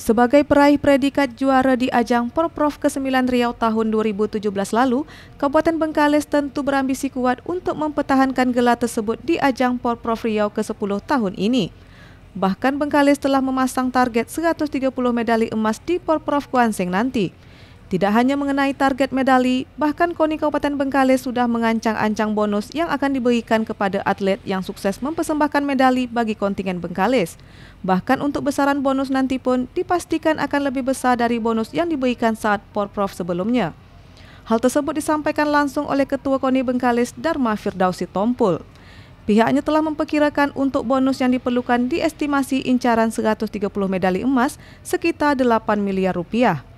Sebagai peraih predikat juara di ajang Porprov ke-9 Riau tahun 2017 lalu, Kabupaten Bengkalis tentu berambisi kuat untuk mempertahankan gelar tersebut di ajang Porprov Riau ke-10 tahun ini. Bahkan Bengkalis telah memasang target 130 medali emas di Porprov Kuanseng nanti. Tidak hanya mengenai target medali, bahkan KONI Kabupaten Bengkale sudah mengancang-ancang bonus yang akan diberikan kepada atlet yang sukses mempersembahkan medali bagi kontingen Bengkales. Bahkan untuk besaran bonus nanti pun dipastikan akan lebih besar dari bonus yang diberikan saat Porprov sebelumnya. Hal tersebut disampaikan langsung oleh Ketua KONI Bengkales Dharma Firdausi Tompul. Pihaknya telah memperkirakan untuk bonus yang diperlukan diestimasi incaran 130 medali emas sekitar 8 miliar rupiah.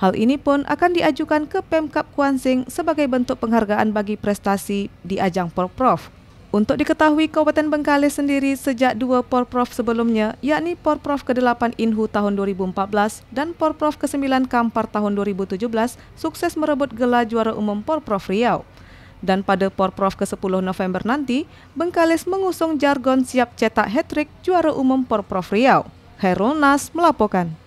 Hal ini pun akan diajukan ke Pemkap Kuansing sebagai bentuk penghargaan bagi prestasi di ajang Porprov. Untuk diketahui, Kabupaten Bengkalis sendiri sejak dua Porprov sebelumnya, yakni Porprov ke-8 Inhu tahun 2014 dan Porprov ke-9 Kampar tahun 2017, sukses merebut gelar juara umum Porprov Riau. Dan pada Porprov ke-10 November nanti, Bengkalis mengusung jargon siap cetak hat-trick juara umum Porprov Riau. Herul Nas melaporkan.